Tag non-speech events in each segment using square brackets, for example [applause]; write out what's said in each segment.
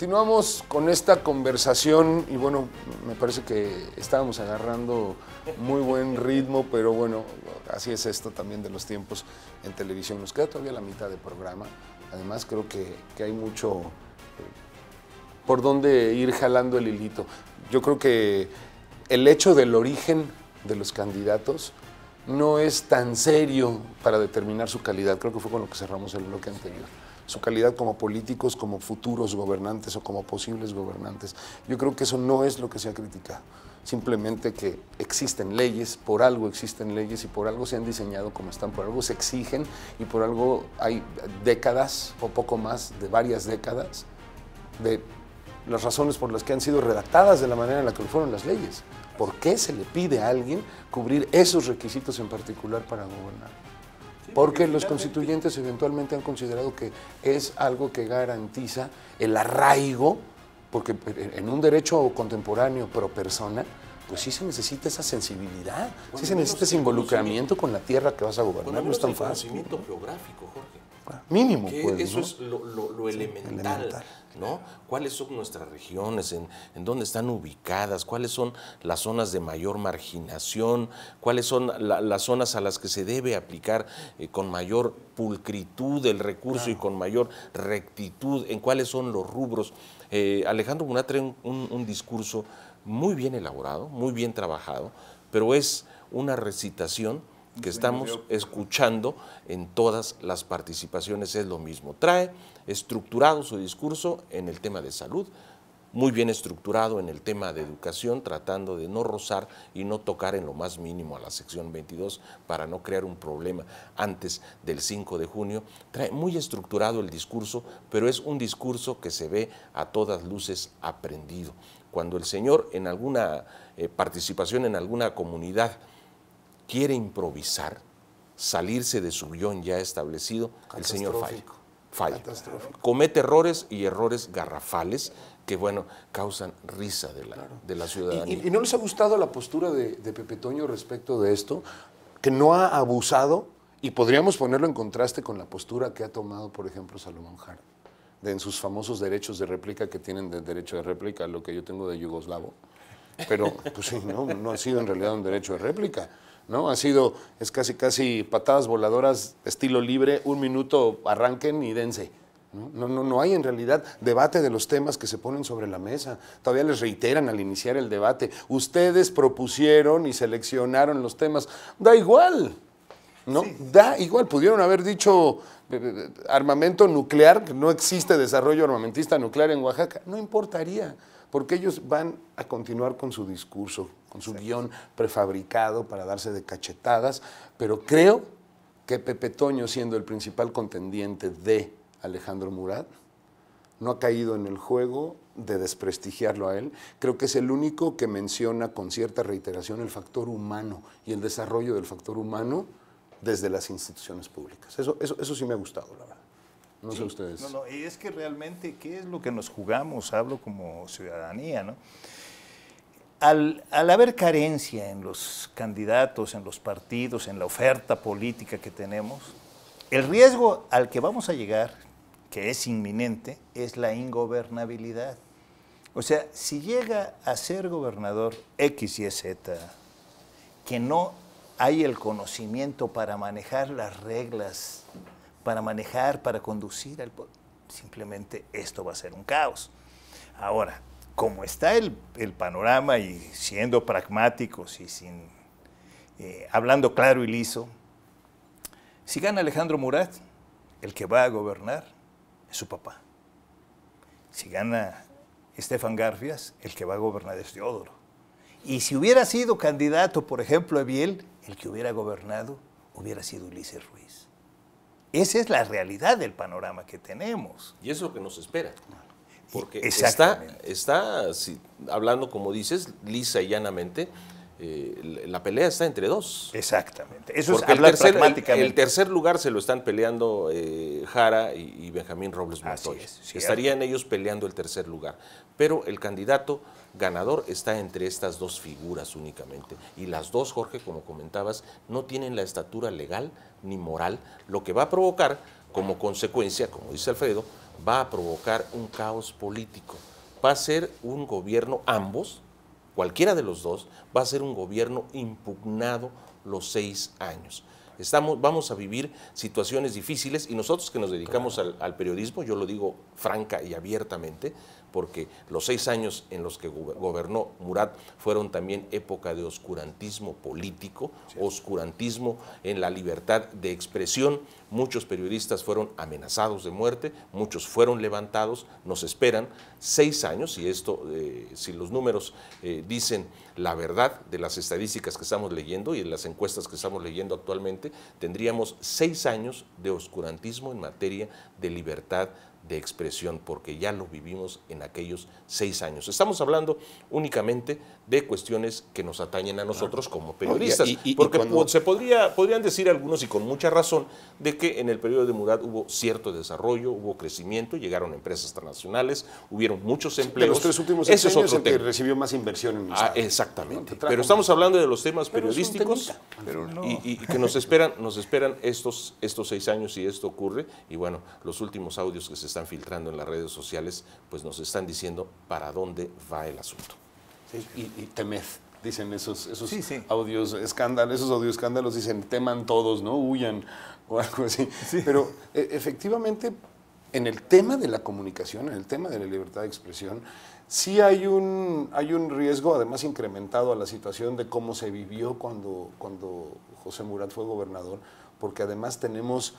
continuamos con esta conversación y bueno, me parece que estábamos agarrando muy buen ritmo, pero bueno, así es esto también de los tiempos en televisión. Nos queda todavía la mitad de programa. Además creo que, que hay mucho eh, por donde ir jalando el hilito. Yo creo que el hecho del origen de los candidatos no es tan serio para determinar su calidad. Creo que fue con lo que cerramos el bloque anterior su calidad como políticos, como futuros gobernantes o como posibles gobernantes. Yo creo que eso no es lo que se ha criticado. Simplemente que existen leyes, por algo existen leyes y por algo se han diseñado como están, por algo se exigen y por algo hay décadas o poco más de varias décadas de las razones por las que han sido redactadas de la manera en la que fueron las leyes. ¿Por qué se le pide a alguien cubrir esos requisitos en particular para gobernar? porque los constituyentes eventualmente han considerado que es algo que garantiza el arraigo, porque en un derecho contemporáneo pro persona, pues sí se necesita esa sensibilidad, sí se necesita ese involucramiento con la tierra que vas a gobernar, no es tan fácil. Conocimiento geográfico, Jorge. Mínimo, pues, Eso es lo, elemental, ¿no? ¿Cuáles son nuestras regiones? En, dónde están ubicadas? ¿Cuáles son las zonas de mayor marginación? ¿Cuáles son las zonas a las que se debe aplicar eh, con mayor pulcritud el recurso y con mayor rectitud? ¿En cuáles son los rubros? Eh, Alejandro Munatra un discurso muy bien elaborado, muy bien trabajado, pero es una recitación que estamos escuchando en todas las participaciones es lo mismo. Trae estructurado su discurso en el tema de salud, muy bien estructurado en el tema de educación, tratando de no rozar y no tocar en lo más mínimo a la sección 22 para no crear un problema antes del 5 de junio. Trae muy estructurado el discurso, pero es un discurso que se ve a todas luces aprendido. Cuando el Señor en alguna eh, participación en alguna comunidad quiere improvisar, salirse de su guión ya establecido, el señor falla. Falla. Comete errores y errores garrafales que, bueno, causan risa de la, de la ciudadanía. ¿Y, no les ha gustado la postura de, Pepe Toño respecto de esto? Que no ha abusado y podríamos ponerlo en contraste con la postura que ha tomado, por ejemplo, Salomón Jara, en sus famosos derechos de réplica que tienen de derecho de réplica, lo que yo tengo de yugoslavo. Pero, pues no, no ha sido en realidad un derecho de réplica. ¿no? Ha sido, es casi, casi patadas voladoras, estilo libre, un minuto, arranquen y dense. No, no, no hay en realidad debate de los temas que se ponen sobre la mesa. Todavía les reiteran al iniciar el debate. Ustedes propusieron y seleccionaron los temas. Da igual. ¿no? Da igual. Pudieron haber dicho eh, eh, eh, armamento nuclear, no existe desarrollo armamentista nuclear en Oaxaca. No importaría, porque ellos van a continuar con su discurso con su guión prefabricado para darse de cachetadas, pero creo que Pepe Toño, siendo el principal contendiente de Alejandro Murat, no ha caído en el juego de desprestigiarlo a él. Creo que es el único que menciona con cierta reiteración el factor humano y el desarrollo del factor humano desde las instituciones públicas. Eso, eso, sí me ha gustado, la verdad. No sé ustedes. No, no, es que realmente, ¿qué es lo que nos jugamos? Hablo como ciudadanía, ¿no? al, haber carencia en los candidatos, en los partidos, en la oferta política que tenemos, el riesgo al que vamos a llegar, que es inminente, es la ingobernabilidad. O sea, si llega a ser gobernador X y Z, que no hay el conocimiento para manejar las reglas, para manejar, para conducir al simplemente esto va a ser un caos. Ahora, como está el, panorama y siendo pragmáticos y sin, eh, hablando claro y liso, si gana Alejandro Murat, el que va a gobernar es su papá. Si gana Estefan Garfias, el que va a gobernar es Teodoro. Y si hubiera sido candidato, por ejemplo, a Biel, el que hubiera gobernado hubiera sido Ulises Ruiz. Esa es la realidad del panorama que tenemos. Y eso es lo que nos espera. Porque está, está hablando, como dices, lisa y llanamente, eh, la pelea está entre dos. Exactamente. Eso es hablar el tercer, El, tercer lugar se lo están peleando eh, Jara y, Benjamín Robles Montoya. Estarían ellos peleando el tercer lugar. Pero el candidato ganador está entre estas dos figuras únicamente. Y las dos, Jorge, como comentabas, no tienen la estatura legal ni moral, lo que va a provocar como consecuencia, como dice Alfredo, va a provocar un caos político. Va a ser un gobierno, ambos, cualquiera de los dos, va a ser un gobierno impugnado los seis años. Estamos, vamos a vivir situaciones difíciles y nosotros que nos dedicamos al, periodismo, yo lo digo franca y abiertamente, porque los seis años en los que gobernó Murat fueron también época de oscurantismo político, oscurantismo en la libertad de expresión. Muchos periodistas fueron amenazados de muerte, muchos fueron levantados, nos esperan seis años, y esto, eh, si los números eh, dicen la verdad de las estadísticas que estamos leyendo y de las encuestas que estamos leyendo actualmente, tendríamos seis años de oscurantismo en materia de libertad de expresión, porque ya lo vivimos en aquellos seis años. Estamos hablando únicamente de cuestiones que nos atañen a nosotros como periodistas, porque se podría, podrían decir algunos, y con mucha razón, de que en el periodo de Murat hubo cierto desarrollo, hubo crecimiento, llegaron empresas transnacionales, hubieron muchos empleos. De los tres últimos años es que recibió más inversión en ah, Exactamente. pero estamos hablando de los temas periodísticos pero y, y, que nos esperan, nos esperan estos, estos seis años si esto ocurre. Y bueno, los últimos audios que se están filtrando en las redes sociales, pues nos están diciendo para dónde va el asunto. y, y temed, dicen esos, esos audios escándalos, esos audios escándalos dicen teman todos, ¿no? Huyan o algo así. Pero e, efectivamente, en el tema de la comunicación, en el tema de la libertad de expresión, sí hay un, hay un riesgo, además incrementado a la situación de cómo se vivió cuando, cuando José Murat fue gobernador, porque además tenemos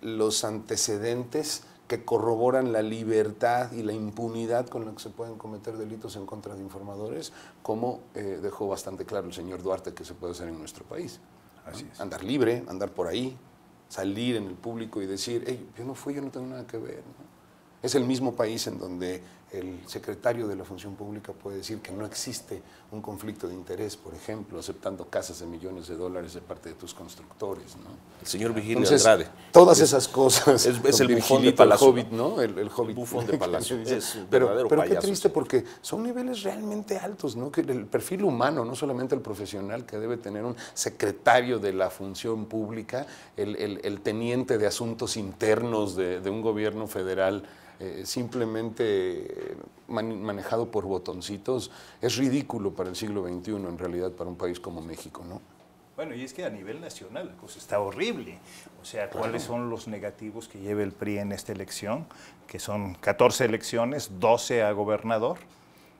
los antecedentes que corroboran la libertad y la impunidad con la que se pueden cometer delitos en contra de informadores, como eh, dejó bastante claro el señor Duarte que se puede hacer en nuestro país. Andar libre, andar por ahí, salir en el público y decir, hey, yo no fui, yo no tengo nada que ver. Es el mismo país en donde el secretario de la función pública puede decir que no existe un conflicto de interés, por ejemplo, aceptando casas de millones de dólares de parte de tus constructores. ¿no? El señor Vigilio Entonces, Todas esas cosas. Es, el bufón de [laughs] El hobbit, ¿no? El, hobbit. de Palacio. es pero qué triste porque son niveles realmente altos, ¿no? que el perfil humano, no solamente el profesional que debe tener un secretario de la función pública, el, teniente de asuntos internos de un gobierno federal eh, simplemente manejado por botoncitos es ridículo para el siglo XXI, en realidad, para un país como México, ¿no? Bueno, y es que a nivel nacional la pues, cosa está horrible. O sea, ¿cuáles son los negativos que lleva el PRI en esta elección? Que son 14 elecciones, 12 a gobernador,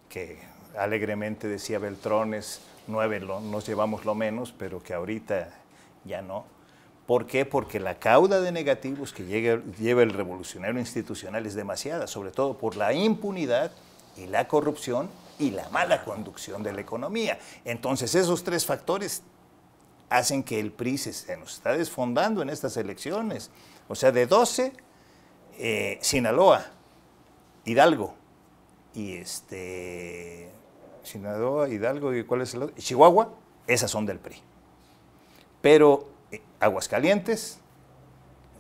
que alegremente decía Beltrones, 9 nos llevamos lo menos, pero que ahorita ya no. ¿Por qué? Porque la cauda de negativos que lleva el revolucionario institucional es demasiada, sobre todo por la impunidad y la corrupción y la mala conducción de la economía. Entonces esos tres factores hacen que el PRI se nos está desfondando en estas elecciones. O sea, de 12, eh, Sinaloa, Hidalgo, y este, Sinaloa, Hidalgo, ¿y cuál es el otro? Chihuahua, esas son del PRI. Pero Aguascalientes,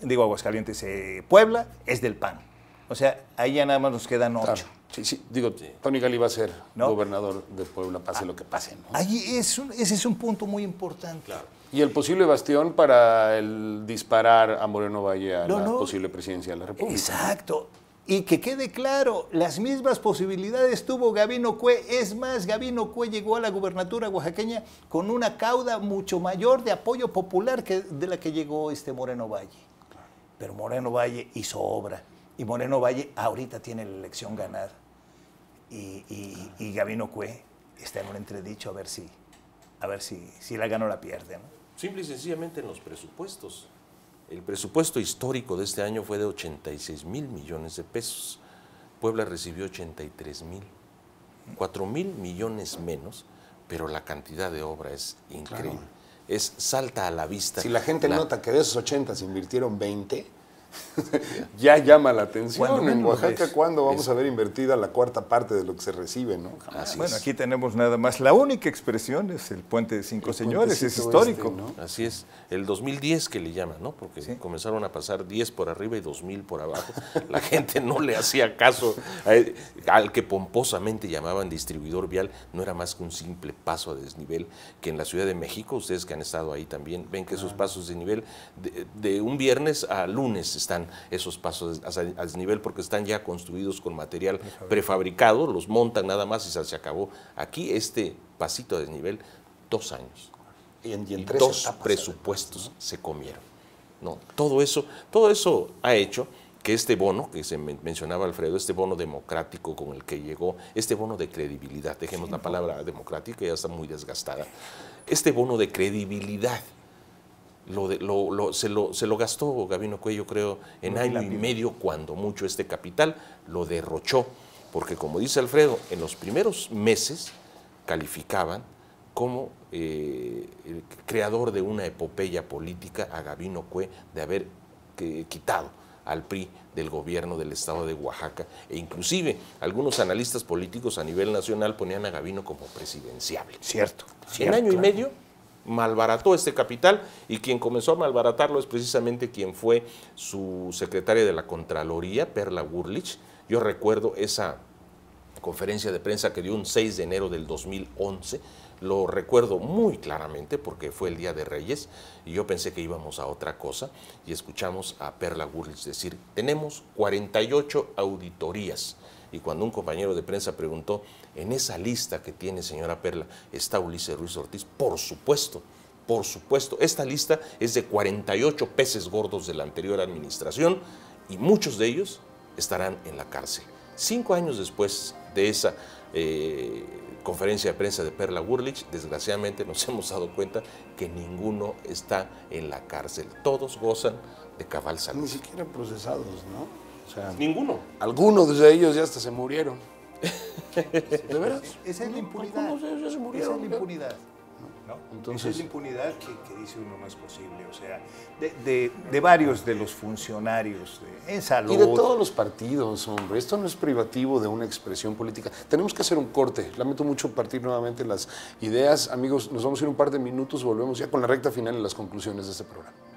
digo Aguascalientes, eh, Puebla, es del PAN. O sea, ahí ya nada más nos quedan ocho. Sí, sí, digo, Tony Gali va a ser gobernador de Puebla, pase ah. lo que pase. ¿no? Ahí es un, ese es un punto muy importante. Y el posible bastión para el disparar a Moreno Valle a la posible presidencia de la República. Exacto. Y que quede claro, las mismas posibilidades tuvo Gabino Cue. Es más, Gabino Cue llegó a la gubernatura oaxaqueña con una cauda mucho mayor de apoyo popular que de la que llegó este Moreno Valle. Pero Moreno Valle hizo obra. Y Moreno Valle ahorita tiene la elección ganada. Y, y, Gabino Cue está en un entredicho a ver si, a ver si, si la gana o la pierde. Simple y sencillamente en los presupuestos. El presupuesto histórico de este año fue de 86 mil millones de pesos. Puebla recibió 83 mil, 4 mil millones menos, pero la cantidad de obra es increíble. Es salta a la vista. Si la gente nota que de esos 80 se invirtieron 20, [laughs] ya llama la atención. Bueno, en Oaxaca, cuando vamos a ver invertida la cuarta parte de lo que se recibe? ¿no? bueno, aquí tenemos nada más. La única expresión es el Puente de Cinco Señores, es histórico. Este, Así es, el 2010 que le llaman, ¿no? Porque comenzaron a pasar 10 por arriba y 2000 por abajo. [laughs] la gente no le hacía caso al que pomposamente llamaban distribuidor vial, no era más que un simple paso a desnivel que en la Ciudad de México, ustedes que han estado ahí también, ven que esos ah. pasos de nivel de un viernes a lunes están esos pasos a desnivel porque están ya construidos con material prefabricado, los montan nada más y se acabó. Aquí este pasito a desnivel, dos años. Y, en, dos presupuestos se comieron. No, todo eso, todo eso ha hecho que este bono que se mencionaba Alfredo, este bono democrático con el que llegó, este bono de credibilidad, dejemos la palabra democrática, ya está muy desgastada, este bono de credibilidad lo, se, lo, se lo gastó Gabino Cuello, creo, en año y medio, cuando mucho este capital, lo derrochó. Porque como dice Alfredo, en los primeros meses calificaban como eh, el creador de una epopeya política a Gabino Cue de haber eh, quitado al PRI del gobierno del estado de Oaxaca e inclusive algunos analistas políticos a nivel nacional ponían a Gabino como presidenciable. Cierto. En año y medio malbarató este capital y quien comenzó a malbaratarlo es precisamente quien fue su secretaria de la Contraloría, Perla Gurlich. Yo recuerdo esa conferencia de prensa que dio un 6 de enero del 2011 lo recuerdo muy claramente porque fue el Día de Reyes y yo pensé que íbamos a otra cosa y escuchamos a Perla Gurlich decir, tenemos 48 auditorías. Y cuando un compañero de prensa preguntó, en esa lista que tiene señora Perla, ¿está Ulises Ruiz Ortiz? Por supuesto, por supuesto. Esta lista es de 48 peces gordos de la anterior administración y muchos de ellos estarán en la cárcel. Cinco años después de esa... Eh, conferencia de prensa de Perla Gurlich, desgraciadamente nos [laughs] hemos dado cuenta que ninguno está en la cárcel. Todos gozan de cabal salud. Ni siquiera procesados, ¿no? O sea, ninguno. Algunos de ellos ya hasta se murieron. [laughs] ¿De veras? Esa es la impunidad. Esa es la impunidad. Entonces, es impunidad que, dice uno no es posible, o sea, de, varios de los funcionarios en salud. Y de todos los partidos, hombre, esto no es privativo de una expresión política. Tenemos que hacer un corte, lamento mucho partir nuevamente las ideas. Amigos, nos vamos a ir un par de minutos, volvemos ya con la recta final en las conclusiones de este programa.